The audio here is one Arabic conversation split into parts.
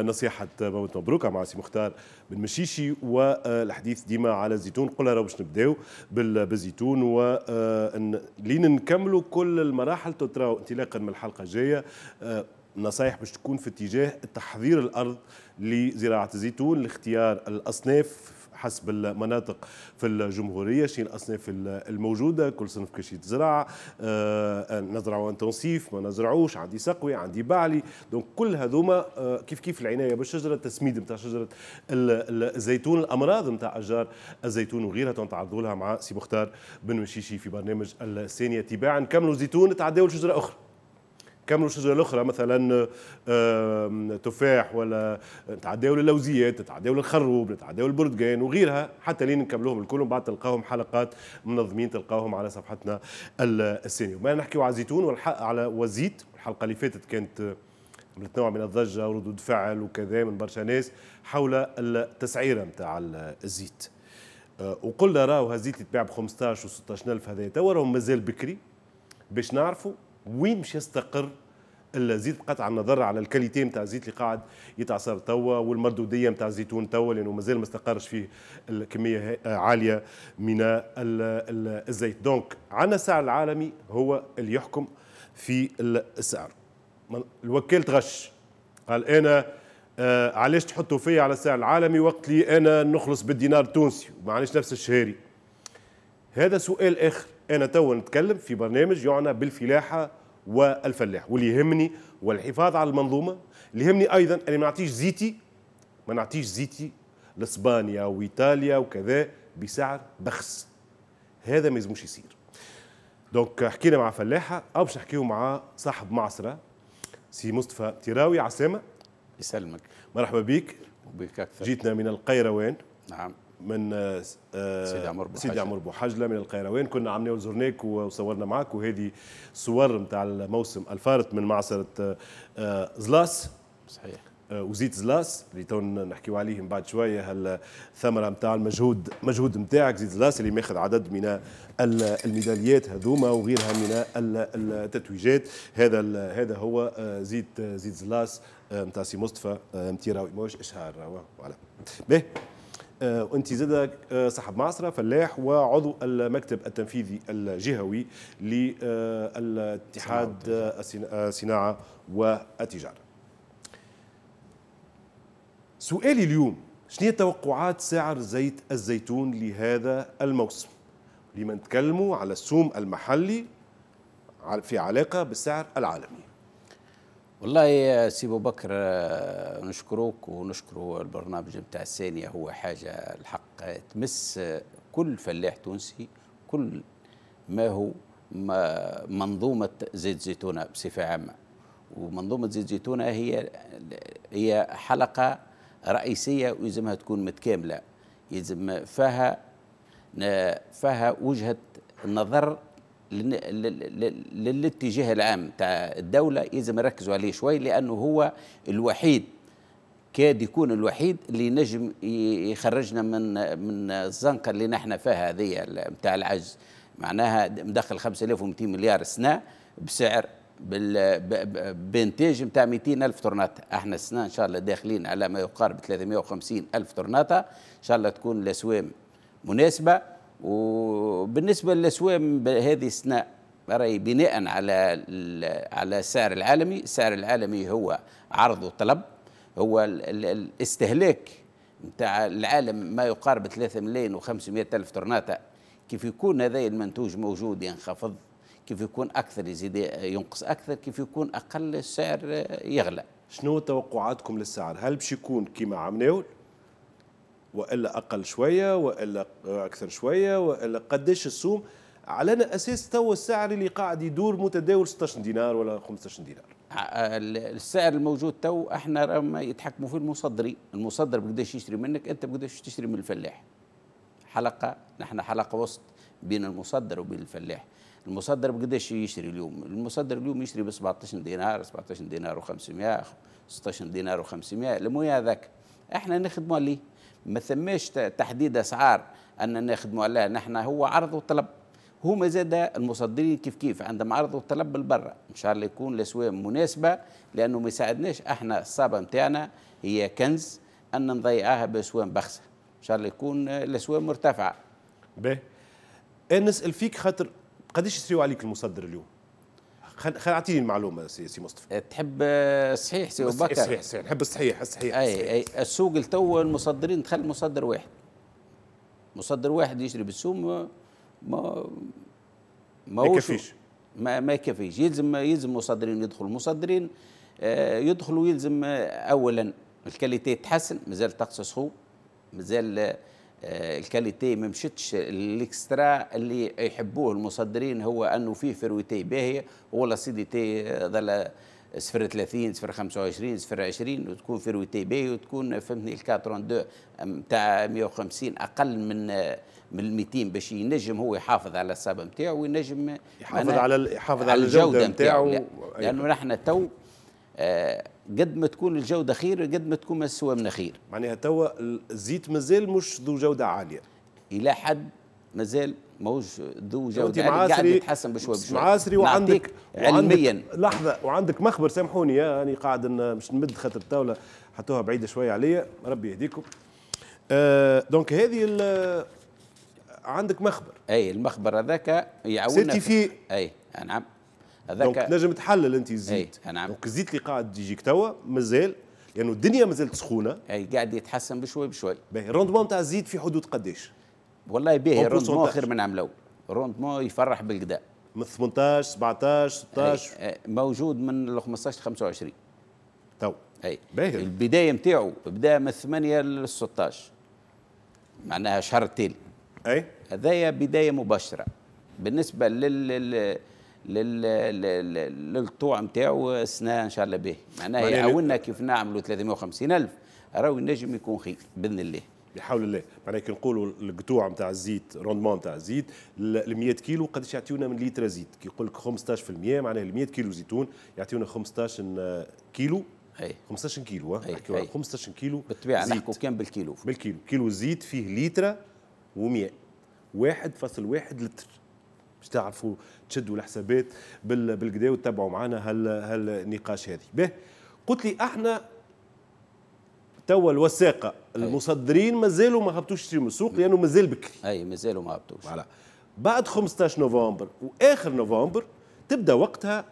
نصيحه موت مبروكه مع سي مختار بن مشيشي والحديث ديما على الزيتون قلنا راه باش نبداو بالزيتون و آه، لين نكملوا كل المراحل تتراو انطلاقا من الحلقه الجايه آه، نصايح باش تكون في اتجاه تحضير الارض لزراعه الزيتون لاختيار الاصناف حسب المناطق في الجمهورية شين الأصناف الموجودة كل صنف كيش يتزرع آه، آه، نزرعوا انتنسيف ما نزرعوش عندي سقوي عندي بعلي دونك كل هذوما آه، كيف كيف العناية بالشجرة التسميد نتاع شجرة الزيتون الأمراض نتاع أشجار الزيتون وغيرها تعرضوا لها مع سي مختار بن مشيشي في برنامج الثانية تباعا كملوا زيتون تعداو لشجرة أخرى كملوا الشجره الاخرى مثلا آه، تفاح ولا نتعداو للوزيات نتعداو للخروب نتعداو للبرتقان وغيرها حتى لين نكملوهم الكل ومن بعد تلقاهم حلقات منظمين تلقاهم على صفحتنا الثانيه وما نحكيو على زيتون والحق على وزيت الحلقه اللي فاتت كانت عملت آه، نوع من الضجه وردود فعل وكذا من برشا ناس حول التسعيره نتاع الزيت آه، وقلنا راهو هالزيت يتباع ب 15 و 16 الف هذا توا راهو مازال بكري باش نعرفوا وين باش يستقر الزيت قطع النظر على الكاليتي نتاع الزيت اللي قاعد يتعصر توا والمردوديه نتاع الزيتون توا لانه مازال ما استقرش فيه الكميه عاليه من الزيت دونك عندنا السعر العالمي هو اللي يحكم في السعر الوكيل تغش قال انا آه علاش تحطوا فيا على السعر العالمي وقت لي انا نخلص بالدينار التونسي وما نفس الشهاري هذا سؤال اخر انا تو نتكلم في برنامج يعنى بالفلاحه والفلاح واللي يهمني والحفاظ على المنظومه اللي يهمني ايضا اني ما نعطيش زيتي ما نعطيش زيتي لاسبانيا وايطاليا وكذا بسعر بخس هذا ما يلزموش يصير دونك حكينا مع فلاحه او باش نحكيو مع صاحب معصره سي مصطفى تراوي عسامه يسلمك مرحبا بك وبك اكثر جيتنا من القيروان نعم من آه، آه، سيدي عمر بوحجله سيدي عمر بوحجله من القيروان كنا عملنا وزرناك وصورنا معك وهذه صور نتاع الموسم الفارط من معصره آه، زلاس صحيح وزيت زلاس اللي تو نحكيو عليه من بعد شويه الثمره نتاع المجهود مجهود نتاعك زيت زلاس اللي ماخذ عدد من الميداليات هذوما وغيرها من التتويجات هذا هذا هو زيت زيت زلاس نتاع سي مصطفى متيراوي موش اشهار فوالا باهي وانت آه، زاد آه، صاحب معصره فلاح وعضو المكتب التنفيذي الجهوي للاتحاد الصناعه آه، والتجاره. سؤالي اليوم شنو هي توقعات سعر زيت الزيتون لهذا الموسم؟ لما نتكلموا على السوم المحلي في علاقه بالسعر العالمي. والله يا سي ابو بكر آه، نشكروك ونشكر البرنامج بتاع الثانيه هو حاجه الحق تمس كل فلاح تونسي كل ما هو ما منظومه زيت زيتونه بصفه عامه ومنظومه زيت زيتونه هي هي حلقه رئيسيه ويلزمها تكون متكامله يلزم فيها فيها وجهه نظر للاتجاه العام تاع الدولة يلزم نركزوا عليه شوي لأنه هو الوحيد كاد يكون الوحيد اللي نجم يخرجنا من من الزنقة اللي نحن فيها هذه نتاع العجز معناها مدخل 5200 مليار سنة بسعر بانتاج نتاع 200 الف طرناطه احنا السنه ان شاء الله داخلين على ما يقارب 350 الف طرناطه ان شاء الله تكون الاسوام مناسبه وبالنسبه للاسوام هذه السنة راي بناء على على السعر العالمي السعر العالمي هو عرض وطلب هو الاستهلاك نتاع العالم ما يقارب 3 ملايين و500 الف طرناطه كيف يكون هذا المنتوج موجود ينخفض كيف يكون اكثر يزيد ينقص اكثر كيف يكون اقل السعر يغلى شنو توقعاتكم للسعر هل باش يكون كما عمناول والا اقل شويه والا اكثر شويه والا قداش السوم على اساس تو السعر اللي قاعد يدور متداول 16 دينار ولا 15 دينار السعر الموجود تو احنا ما يتحكموا فيه المصدرين المصدر بقداش يشتري منك انت بقداش تشتري من الفلاح حلقه نحن حلقه وسط بين المصدر وبين الفلاح المصدر بقداش يشري اليوم المصدر اليوم يشري ب 17 دينار 17 دينار و500 16 دينار و500 المويه هذاك احنا نخدموا ليه ما ثماش تحديد اسعار ان نخدموا عليها نحن هو عرض وطلب هما زاد المصدرين كيف كيف عندهم عرض وطلب بالبرة ان شاء الله يكون الاسواق مناسبه لانه ما يساعدناش احنا الصابه نتاعنا هي كنز ان نضيعها باسواق بخسه ان شاء الله يكون الاسواق مرتفعه باهي نسال فيك خاطر قداش يسريو عليك المصدر اليوم خل خل اعطيني المعلومه سي, سي مصطفى إيه، تحب آه، صحيح سي ابو بكر صحيح صحيح نحب الصحيح الصحيح اي اي السوق التو المصدرين دخل مصدر واحد مصدر واحد يشري بالسوم ما ما يكفيش ما ما يكفيش يلزم يلزم مصدرين يدخل مصدرين آه، يدخلوا يلزم آه، اولا الكاليتي تحسن مازال تقصى سخو مازال آه، الكاليتي ما مشتش الاكسترا اللي يحبوه المصدرين هو انه فيه فرويتي باهيه ولا سيديتي آه، ظل صفر 30 صفر 25 صفر 20 وتكون فرويتي باهيه وتكون فهمتني ال 42 نتاع 150 اقل من آه، من 200 باش ينجم هو يحافظ على الصابه نتاعو وينجم يحافظ على يحافظ على الجوده نتاعو لانه نحن تو آه قد ما تكون الجوده خير قد ما تكون السوى من خير معناها توا الزيت مازال مش ذو جوده عاليه الى حد مازال ماهوش ذو جوده عالية قاعد يتحسن بشوي بشوي معاصري وعندك علميا لحظه وعندك مخبر سامحوني يا قاعد مش نمد خاطر الطاوله حطوها بعيده شويه عليا ربي يهديكم آه دونك هذه عندك مخبر اي المخبر هذاك سيتي في اي نعم هذاك تنجم تحلل انت الزيت إيه، نعم دونك الزيت اللي قاعد يجيك توا مازال لانه يعني الدنيا مازالت سخونه اي قاعد يتحسن بشوي بشوي باهي الروندمون تاع الزيت في حدود قداش؟ والله باهي الروندمون خير من عملو الروندمون يفرح بالقدا من 18 17 16 أي. موجود من 15 ل 25 تو اي باهي البدايه نتاعو بدا من 8 ل 16 معناها شهر التالي اي هذايا بدايه مباشره بالنسبه لل للطوع نتاعو السنه ان شاء الله به معناها يعاوننا كيف نعملوا 350 الف راهو النجم يكون خير باذن الله بحول الله معناها كي نقولوا القطوع نتاع الزيت روندمون نتاع الزيت ال 100 كيلو قداش يعطيونا من لتر زيت كي يقول لك 15% معناها ال 100 كيلو زيتون يعطيونا 15 كيلو أي. 15 كيلو اي 15 كيلو بالطبيعه نحكوا كان بالكيلو بالكيلو كيلو زيت فيه لتر و100 1.1 لتر باش تعرفوا تشدوا الحسابات بالكدا وتتبعوا معنا هالنقاش هذه به قلت لي احنا توا الوساقه المصدرين مازالوا ما هبطوش يشتريوا من السوق لانه مازال بكري اي مازالوا ما هبطوش بعد 15 نوفمبر واخر نوفمبر تبدا وقتها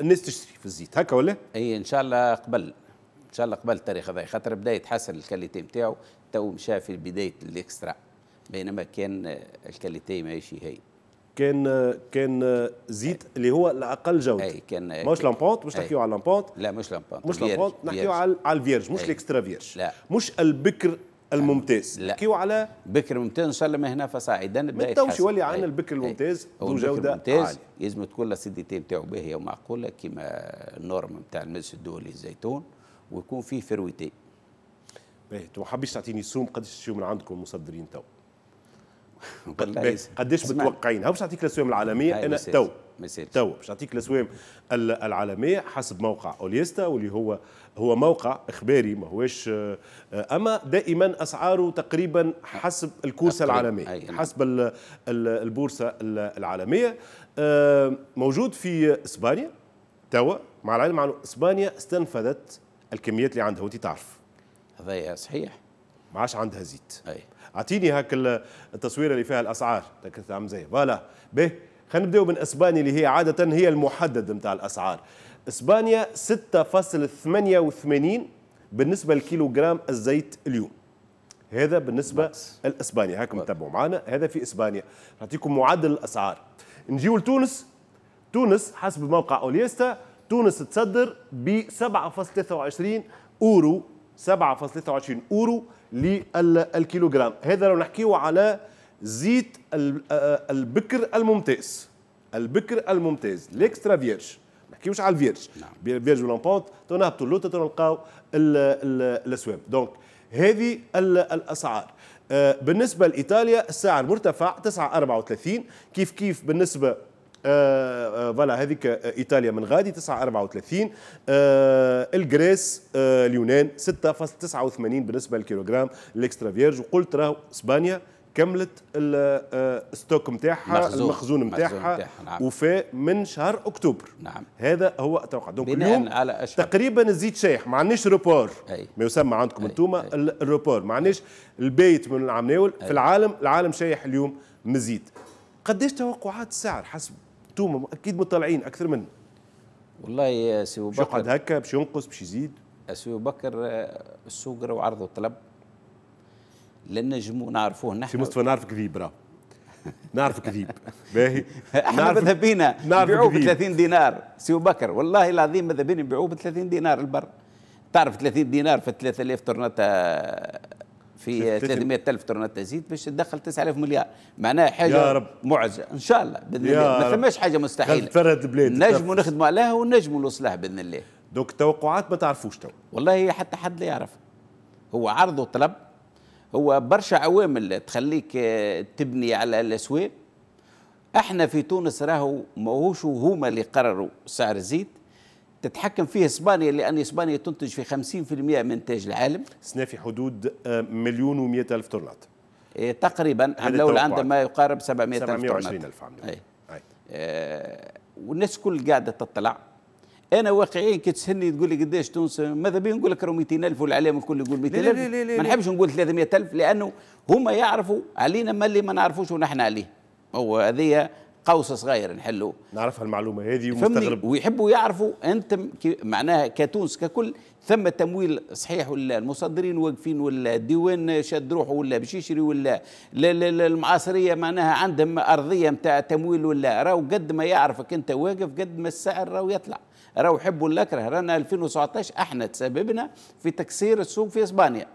الناس تشتري في الزيت هكا ولا؟ اي ان شاء الله قبل ان شاء الله قبل التاريخ هذا خاطر بدا يتحسن الكاليتي نتاعو تو مشى في بدايه الاكسترا بينما كان الكاليتي ماشي هي كان كان زيت أي. اللي هو الاقل جوده اي كان مش لامبونت مش نحكيو على لامبونت لا مش لامبونت مش لامبونت نحكيو على على الفيرج مش الاكسترا فيرج لا مش البكر الممتاز نحكيو على بكر ممتاز ان شاء الله ما هنا فصاعدا ما توش يولي عندنا البكر الممتاز ذو جوده ممتاز لازم تكون لاسيديتي نتاعو باهيه ومعقوله كيما النورم نتاع المجلس الدولي الزيتون ويكون فيه فرويتي باهي ما حبيتش تعطيني السوم قداش تشيو من عندكم المصدرين تو قديش متوقعينها باش نعطيك الاسوام العالميه انا تو تو باش نعطيك الاسوام العالميه حسب موقع اوليستا واللي هو هو موقع اخباري ما هوش آه، اما دائما اسعاره تقريبا حسب الكورسه العالميه نعم. حسب البورصه العالميه آه، موجود في اسبانيا توا مع العلم انه اسبانيا استنفذت الكميات اللي عندها وانت تعرف هذا صحيح ما عادش عندها زيت أي. اعطيني هاك التصويره اللي فيها الاسعار عم زي فوالا به خلينا نبداو من اسبانيا اللي هي عاده هي المحدد نتاع الاسعار اسبانيا 6.88 بالنسبه جرام الزيت اليوم هذا بالنسبه لاسبانيا هاكم تتابعوا معنا هذا في اسبانيا نعطيكم معدل الاسعار نجيو لتونس تونس حسب موقع اوليستا تونس تصدر ب 7.23 اورو 7.23 اورو للكيلوغرام هذا لو نحكيه على زيت آه، آه، البكر الممتاز البكر الممتاز ليكسترا فيرج ما نحكيوش على الفيرج نعم. فيرج ولامبونت تو نهبطوا اللوطه تو نلقاو الاسواب دونك هذه الاسعار آه، بالنسبه لايطاليا السعر مرتفع 9.34 كيف كيف بالنسبه آه، آه، فوالا هذيك آه، ايطاليا من غادي 9.34 الجريس اليونان 6.89 بالنسبه للكيلوغرام الاكسترا فيرج وقلت راه اسبانيا كملت الستوك نتاعها المخزون نتاعها نعم. وفاء من شهر اكتوبر نعم هذا هو توقع دونك اليوم على تقريبا الزيت شايح ما عندناش روبور ما يسمى عندكم انتم الروبور ما عندناش البيت من العناول في العالم العالم شايح اليوم مزيد قداش توقعات السعر حسب انتم اكيد مطلعين اكثر منه والله يا سي ابو بكر يقعد هكا باش ينقص باش يزيد سي بكر السوق راه عرض وطلب لا نجموا نعرفوه نحن سي مصطفى نعرف كذيب راهو نعرف كذيب باهي احنا ماذا بينا نبيعوه ب 30 دينار سي بكر والله العظيم ماذا بينا نبيعوه ب 30 دينار البر تعرف 30 دينار في 3000 تورناتا آه، في 300 الف ترنات تزيد باش تدخل 9000 مليار معناها حاجه يا رب. معزه ان شاء الله باذن الله ما ثماش حاجه مستحيله تفرد البلاد نجموا نخدموا عليها ونجموا لها باذن الله دوك توقعات ما تعرفوش تو والله حتى حد لا يعرف هو عرض وطلب هو برشا عوامل تخليك آه، تبني على الاسواق احنا في تونس راهو ماهوش هما اللي قرروا سعر الزيت تتحكم فيه اسبانيا لان اسبانيا تنتج في 50% من انتاج العالم سنه في حدود آه، مليون و100 الف طرلات إيه، تقريبا عملوا عندها ما يقارب 700 الف 720 الف إيه. أي. أي. آه، والناس كل قاعده تطلع انا واقعيا كي تسالني تقول لي قداش تونس ماذا بيا نقول لك 200 200000 والعالم الكل يقول 200000 ما نحبش نقول 300000 لانه هما يعرفوا علينا ما اللي ما نعرفوش ونحن عليه هو هذه قوس صغير نحله نعرف هالمعلومه هذه ومستغرب ويحبوا يعرفوا انت معناها كتونس ككل ثم تمويل صحيح ولا المصدرين واقفين ولا الديوان شاد روحه ولا باش يشري ولا لا لا لا المعاصريه معناها عندهم ارضيه نتاع تمويل ولا راهو قد ما يعرفك انت واقف قد ما السعر راهو يطلع راهو حب ولا كره رانا 2019 احنا تسببنا في تكسير السوق في اسبانيا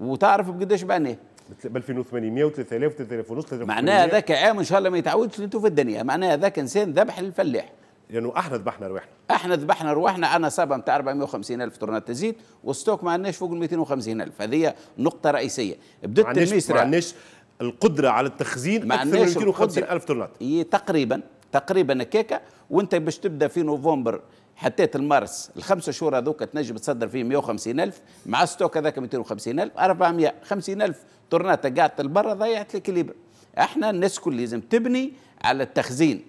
وتعرف بقداش بعناه ب و3000 و3000 ونص معناها هذاك عام ان شاء الله ما يتعودش انتم في الدنيا معناها هذاك انسان ذبح الفلاح لانه يعني احنا ذبحنا رواحنا احنا ذبحنا رواحنا انا صابه نتاع 450 الف طرنات تزيد والستوك ما عندناش فوق ال 250 الف هذه نقطه رئيسيه بدات الميسره ما عندناش القدره على التخزين اكثر من 250 الف طرنات تقريبا تقريبا هكاك وانت باش تبدا في نوفمبر حطيت المارس الخمسة شهور هذوك تنجم تصدر فيه 150 ألف مع ستوك هذاك 250 ألف 400 50 ألف طرناتا قعدت لبرا ضيعت الكليبر احنا الناس كل لازم تبني على التخزين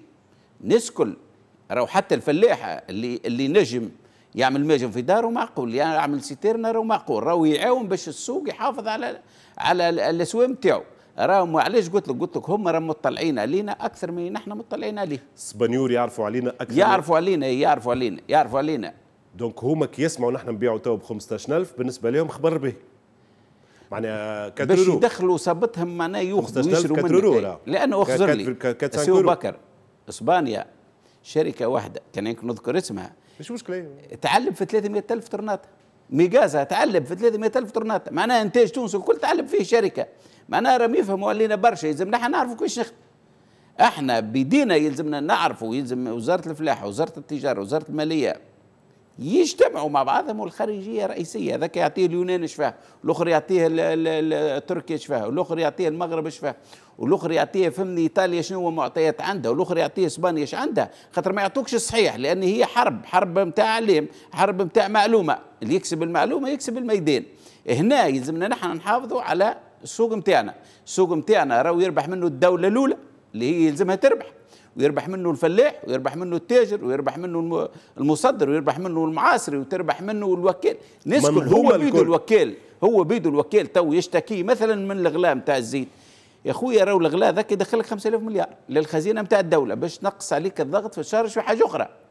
الناس كل راهو حتى الفلاحة اللي اللي نجم يعمل ماجم في داره معقول يعني يعمل يعني سيتيرنا راهو معقول راهو يعاون باش السوق يحافظ على على الاسواق نتاعو راهم علاش قلت لك قلت لك هم راهم مطلعين علينا اكثر من نحن مطلعين عليه السبانيول يعرفوا علينا اكثر يعرفوا علينا إيه، يعرفوا علينا يعرفوا علينا دونك هما كي يسمعوا نحن نبيعوا تو ب 15000 بالنسبه لهم خبر به معناها باش يدخلوا صابتهم معناها ياخذوا يشروا منك لانه اخزر لي سيو بكر اسبانيا شركه واحده كان يمكن نذكر اسمها مش مشكله تعلم في 300000 ترناطه ميغازا تعلم في 300000 ترناطه معناها انتاج تونس الكل تعلم فيه شركه معناها راهم يفهموا علينا برشا يلزمنا احنا نعرفوا كيفاش نخدم احنا بدينا يلزمنا نعرفوا يلزم وزاره الفلاحه وزاره التجاره وزاره الماليه يجتمعوا مع بعضهم والخارجيه رئيسيه هذاك يعطيه اليونان شفاه والأخر يعطيه تركيا شفاه والاخر يعطيه المغرب شفاه والاخر يعطيه فهمني ايطاليا شنو معطيات عندها والاخر يعطيه اسبانيا اش عندها خاطر ما يعطوكش الصحيح لان هي حرب حرب متاع علم حرب متاع معلومه اللي يكسب المعلومه يكسب الميدان هنا يلزمنا نحن نحافظوا على السوق نتاعنا السوق نتاعنا راهو يربح منه الدوله الاولى اللي هي يلزمها تربح ويربح منه الفلاح ويربح منه التاجر ويربح منه المصدر ويربح منه المعاصري وتربح منه الوكيل الناس هو بيدو الوكيل هو بيدو الوكيل تو يشتكي مثلا من الغلاء نتاع الزيت يا خويا راهو الغلاء ذاك يدخلك 5000 مليار للخزينه نتاع الدوله باش تنقص عليك الضغط في الشهر شو حاجه اخرى